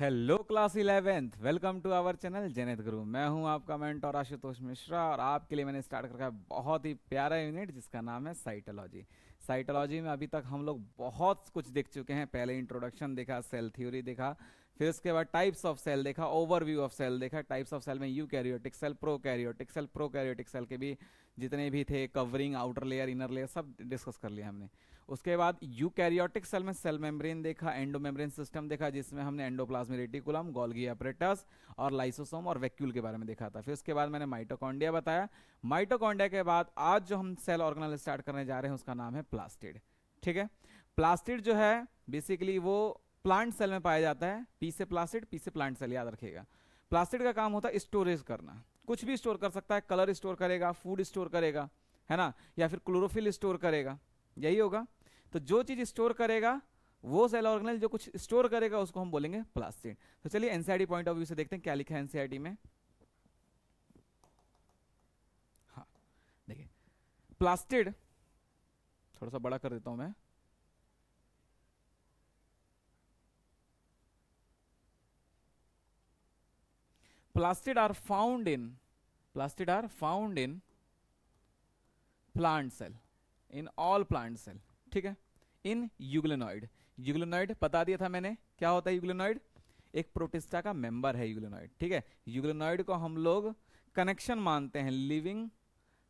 hello class eleventh welcome to our channel Janit Guru मैं हूं आपका मेंटर आशुतोष मिश्रा और आपके लिए मैंने स्टार्ट करके बहुत ही प्यारा यूनिट जिसका नाम है साइटोलॉजी साइटोलॉजी में अभी तक हम लोग बहुत कुछ देख चुके हैं पहले इंट्रोडक्शन देखा सेल थ्योरी देखा फिर उसके बाद टाइप्स ऑफ सेल देखा ओवरव्यू ऑफ सेल देखा टाइप्स ऑफ सेल में eukaryotic cell prokaryotic cell prokaryotic cell के भी जितने भी थे covering outer layer inner layer सब डिस्कस कर लिया हमने उसके बाद यूकैरियोटिक सेल में सेल मेम्ब्रेन देखा एंडो मेम्ब्रेन सिस्टम देखा जिसमें हमने एंडोप्लाज्मिक रेटिकुलम गोल्गी अपरेटस और लाइसोसोम और वैक्यूल के बारे में देखा था फिर उसके बाद मैंने माइटोकॉन्डिया बताया माइटोकॉन्डिया के बाद आज जो हम सेल ऑर्गेनल स्टार्ट करने जा रहे हैं उसका नाम है प्लास्टिड ठीक है प्लास्टिड जो है बेसिकली वो प्लांट सेल में पाया जाता है पी से प्लास्टिड पी से प्लांट सेल याद रखेगा प्लास्टिड का काम होता है स्टोरेज करना कुछ भी स्टोर कर सकता है कलर स्टोर करेगा फूड स्टोर करेगा है ना या फिर क्लोरोफिल स्टोर करेगा यही होगा तो जो चीज स्टोर करेगा वो सेल ऑर्गेनाइल जो कुछ स्टोर करेगा उसको हम बोलेंगे प्लास्टिड तो चलिए एनसीआरटी पॉइंट ऑफ व्यू से देखते हैं क्या लिखा है एनसीआरटी में हाँ देखिए प्लास्टिड थोड़ा सा बड़ा कर देता हूं मैं plastid are found in plastid are found in plant cell in all plant cell ठीक है इन यूग्लेनॉइड यूग्लेनॉइड बता दिया था मैंने क्या होता है यूग्लेनॉइड एक प्रोटिस्टा का मेंबर है यूग्लेनॉइड ठीक है यूग्लेनॉइड को हम लोग कनेक्शन मानते हैं लिविंग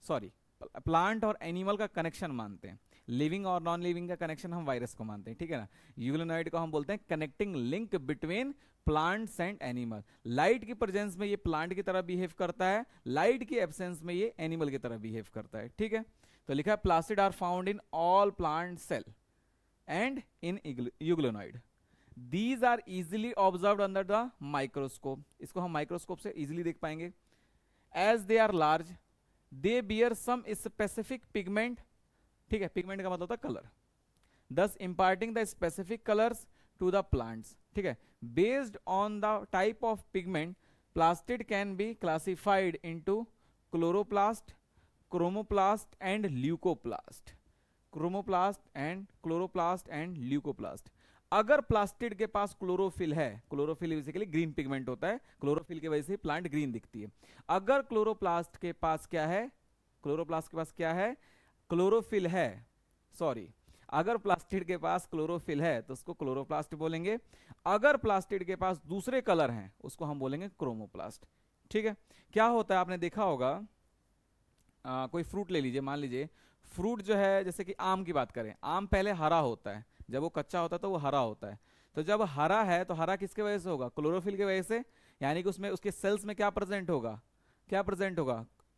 सॉरी प्लांट और एनिमल का कनेक्शन मानते हैं लिविंग और नॉन लिविंग का कनेक्शन हम वायरस को मानते हैं ठीक है ना यूग्लेनॉइड को हम बोलते हैं connecting link between plants and animal light की प्रेजेंस में ये प्लांट की तरह बिहेव करता है लाइट की एब्सेंस में ये एनिमल की तरह बिहेव करता है ठीक है तो लिखा है plastid are found in all plant cell and in euglenoid these are easily observe under the microscope इसको हम माइक्रोस्कोप से इजिली देख पाएंगे as they are large they bear some specific pigment ठीक है पिगमेंट का मतलब होता है colour thus imparting the specific colours to the plants ठीक है based on the type of pigment plastid can be classified into chloroplast chromoplast and leucoplast chromoplast and chloroplast and leucoplast अगर plastid के पास chlorophyll है chlorophyll basically green pigment होता है chlorophyll की वजह से प्लांट ग्रीन दिखती है अगर क्लोरोप्लास्ट के पास क्या है क्लोरोप्लास्ट के पास क्या है क्लोरोफिल है सॉरी अगर प्लास्टिड के पास क्लोरोफिल है तो उसको क्लोरोप्लास्ट बोलेंगे अगर प्लास्टिड के पास दूसरे कलर हैं उसको हम बोलेंगे क्रोमोप्लास्ट ठीक है क्या होता है आपने देखा होगा आ, कोई फ्रूट ले लीजिए मान लीजिए फ्रूट जो है जैसे कि आम की बात करें आम पहले हरा होता है जब वो कच्चा होता है तो वो हरा होता है तो जब हरा है तो हरा किसके वजह से होगा क्लोरोफिल के वजह से यानी कि उसमें उसके सेल्स में क्या प्रेजेंट होगा क्या प्रेजेंट होगा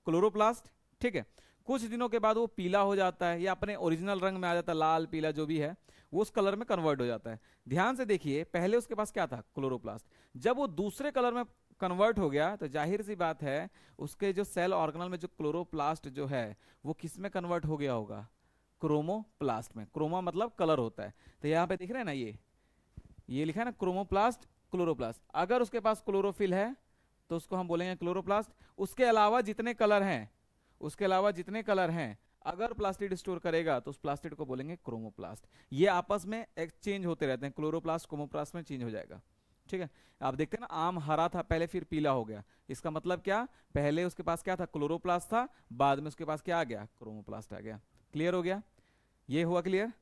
क्लोरोप्लास्ट ठीक है कुछ दिनों के बाद वो पीला हो जाता है या अपने ओरिजिनल रंग में आ जाता है लाल पीला जो भी है वो उस कलर में कन्वर्ट हो जाता है ध्यान से देखिए पहले उसके पास क्या था क्लोरोप्लास्ट जब वो दूसरे कलर में कन्वर्ट हो गया तो जाहिर सी बात है उसके जो सेल ऑर्गेनल में जो क्लोरोप्लास्ट जो है वो किस में कन्वर्ट हो गया होगा क्रोमोप्लास्ट में क्रोमा मतलब कलर होता है तो यहाँ पे दिख रहे हैं ना ये ये लिखा है ना क्रोमोप्लास्ट क्लोरोप्लास्ट अगर उसके पास क्लोरोफिल है तो उसको हम बोलेंगे क्लोरोप्लास्ट उसके अलावा जितने कलर हैं उसके अलावा जितने कलर हैं अगर प्लास्टिड स्टोर करेगा तो उस प्लास्टिड को बोलेंगे क्रोमोप्लास्ट ये आपस में एक्सचेंज होते रहते हैं क्लोरोप्लास्ट क्रोमोप्लास्ट में चेंज हो जाएगा ठीक है आप देखते हैं ना आम हरा था पहले फिर पीला हो गया इसका मतलब क्या पहले उसके पास क्या था क्लोरोप्लास्ट था बाद में उसके पास क्या आ गया क्रोमोप्लास्ट आ गया क्लियर हो गया ये हुआ क्लियर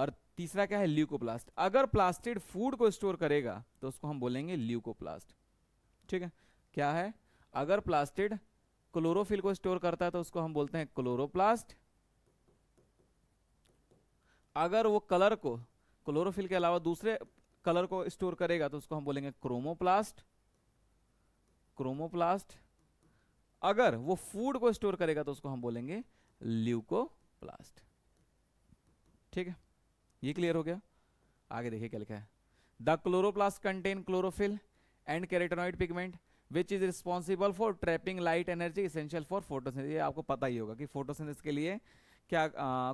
और तीसरा क्या है ल्यूकोप्लास्ट अगर प्लास्टिड फूड को स्टोर करेगा तो उसको हम बोलेंगे ल्यूकोप्लास्ट ठीक है क्या है अगर प्लास्टिड क्लोरोफिल को स्टोर करता है तो उसको हम बोलते हैं क्लोरोप्लास्ट अगर वो कलर को क्लोरोफिल के अलावा दूसरे कलर को स्टोर करेगा तो उसको हम बोलेंगे क्रोमोप्लास्ट क्रोमोप्लास्ट अगर वो फूड को स्टोर करेगा तो उसको हम बोलेंगे ल्यूकोप्लास्ट ठीक है ये क्लियर हो गया आगे देखिए क्या लिखा है the chloroplast contain chlorophyll and carotenoid pigment which is responsible for trapping light energy essential for photosynthesis आपको पता ही होगा कि फोटोसिंथेसिस के लिए क्या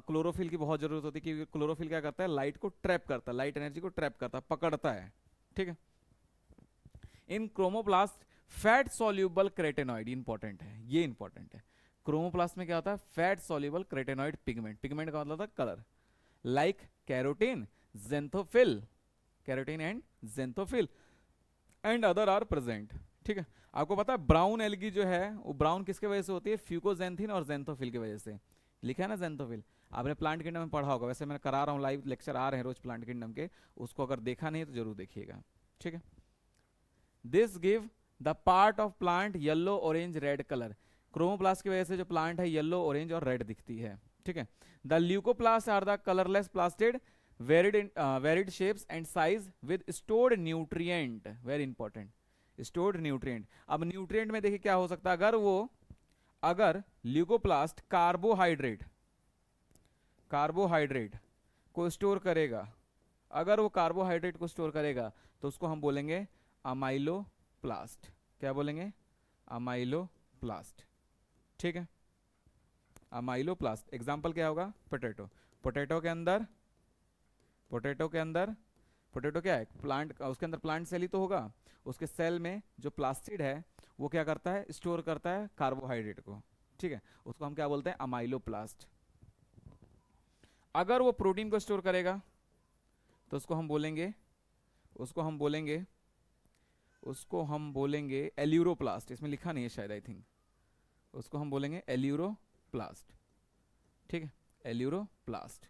क्लोरोफिल की बहुत जरूरत होती है क्योंकि क्लोरोफिल क्या करता है लाइट को ट्रैप करता है लाइट एनर्जी को ट्रैप करता है पकड़ता है ठीक है in chromoplast fat soluble carotenoid important है ये इंपॉर्टेंट है क्रोमोप्लास्ट में क्या होता है fat soluble carotenoid pigment pigment का मतलब colour like carotene xanthophyll carotene and xanthophyll and other are present ठीक है आपको पता है ब्राउन एलगी जो है वो ब्राउन किसके वजह से होती है फ्यूकोजेंथिन और जेंथोफिल की वजह से लिखा है ना जेंथोफिल आपने प्लांट किंगडम में पढ़ा होगा वैसे मैं करा रहा हूँ लाइव लेक्चर आ रहे हैं रोज प्लांट किंगडम के उसको अगर देखा नहीं तो जरूर देखिएगा ठीक है this give the part of plant yellow orange red colour chromoplast की वजह से जो प्लांट है येल्लो ऑरेंज और रेड दिखती है ठीक है the leucoplast are the colourless plastid varied varied shapes and size with stored with very important stored important अब nutrient में देखिए क्या हो सकता है अगर वो अगर ल्यूकोप्लास्ट कार्बोहाइड्रेट कार्बोहाइड्रेट को स्टोर करेगा अगर वो कार्बोहाइड्रेट को स्टोर करेगा तो उसको हम बोलेंगे अमाइलो प्लास्ट क्या बोलेंगे अमाइलो प्लास्ट ठीक है अमाइलो प्लास्ट एग्जाम्पल क्या होगा पोटैटो पोटैटो के अंदर पोटैटो के अंदर पोटैटो क्या है प्लांट उसके अंदर प्लांट सेल ही तो होगा उसके सेल में जो प्लास्टिड है वो क्या करता है स्टोर करता है कार्बोहाइड्रेट को ठीक है उसको हम क्या बोलते हैं अमाइलो अगर वो प्रोटीन को स्टोर करेगा तो उसको हम बोलेंगे उसको हम बोलेंगे उसको हम बोलेंगे एल्यूरोप्लास्ट इसमें लिखा नहीं है शायद आई थिंक उसको हम बोलेंगे एल्यूरोप्लास्ट ठीक है एल्यूरोप्लास्ट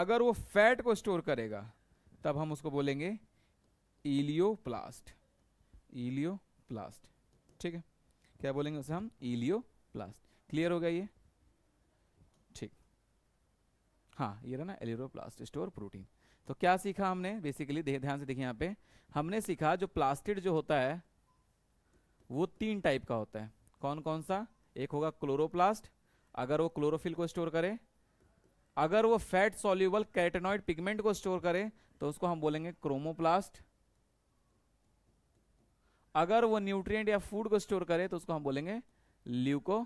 अगर वो फैट को स्टोर करेगा तब हम उसको बोलेंगे इलियोप्लास्ट इलियोप्लास्ट ठीक है क्या बोलेंगे उसे हम इलियोप्लास्ट क्लियर हो गया ये ठीक हाँ ये रहा ना एलिरोप्लास्ट स्टोर प्रोटीन तो क्या सीखा हमने बेसिकली ध्यान से देखिए यहाँ पे हमने सीखा जो प्लास्टिड जो होता है वो तीन टाइप का होता है कौन कौन सा एक होगा क्लोरोप्लास्ट अगर वो क्लोरोफिल को स्टोर करे अगर वो फैट सोल्यूबल कैटेनॉइड पिगमेंट को स्टोर करे तो उसको हम बोलेंगे क्रोमोप्लास्ट अगर वो न्यूट्रिएंट या फूड को स्टोर करे तो उसको हम बोलेंगे ल्यूको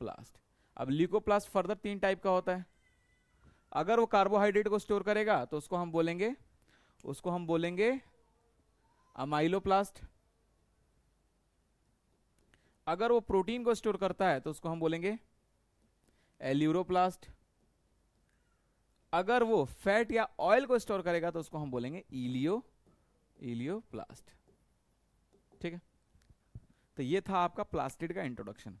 प्लास्ट अब लिकोप्लास्ट फर्दर तीन टाइप का होता है अगर वो कार्बोहाइड्रेट को स्टोर करेगा तो उसको हम बोलेंगे उसको हम बोलेंगे अमाइलोप्लास्ट अगर वो प्रोटीन को स्टोर करता है तो उसको हम बोलेंगे एल्यूरोप्लास्ट अगर वो फैट या ऑयल को स्टोर करेगा तो उसको हम बोलेंगे इलियो इलियोप्लास्ट ठीक है तो ये था आपका प्लास्टिड का इंट्रोडक्शन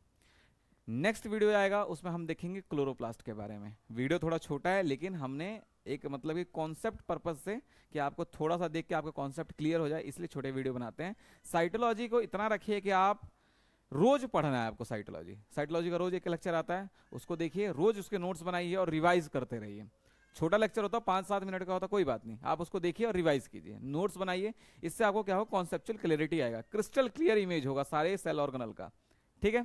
नेक्स्ट वीडियो आएगा उसमें हम देखेंगे क्लोरोप्लास्ट के बारे में वीडियो थोड़ा छोटा है लेकिन हमने एक मतलब कि कॉन्सेप्ट पर्पज से कि आपको थोड़ा सा देख के आपका कॉन्सेप्ट क्लियर हो जाए इसलिए छोटे वीडियो बनाते हैं साइटोलॉजी को इतना रखिए कि आप रोज पढ़ना है आपको साइटोलॉजी साइटोलॉजी का रोज एक लेक्चर आता है उसको देखिए रोज उसके नोट्स बनाइए और रिवाइज करते रहिए छोटा लेक्चर होता है पाँच सात मिनट का होता कोई बात नहीं आप उसको देखिए और रिवाइज कीजिए नोट्स बनाइए इससे आपको क्या हो कॉन्सेप्चुअल क्लियरिटी आएगा क्रिस्टल क्लियर इमेज होगा सारे सेल ऑर्गनल का ठीक है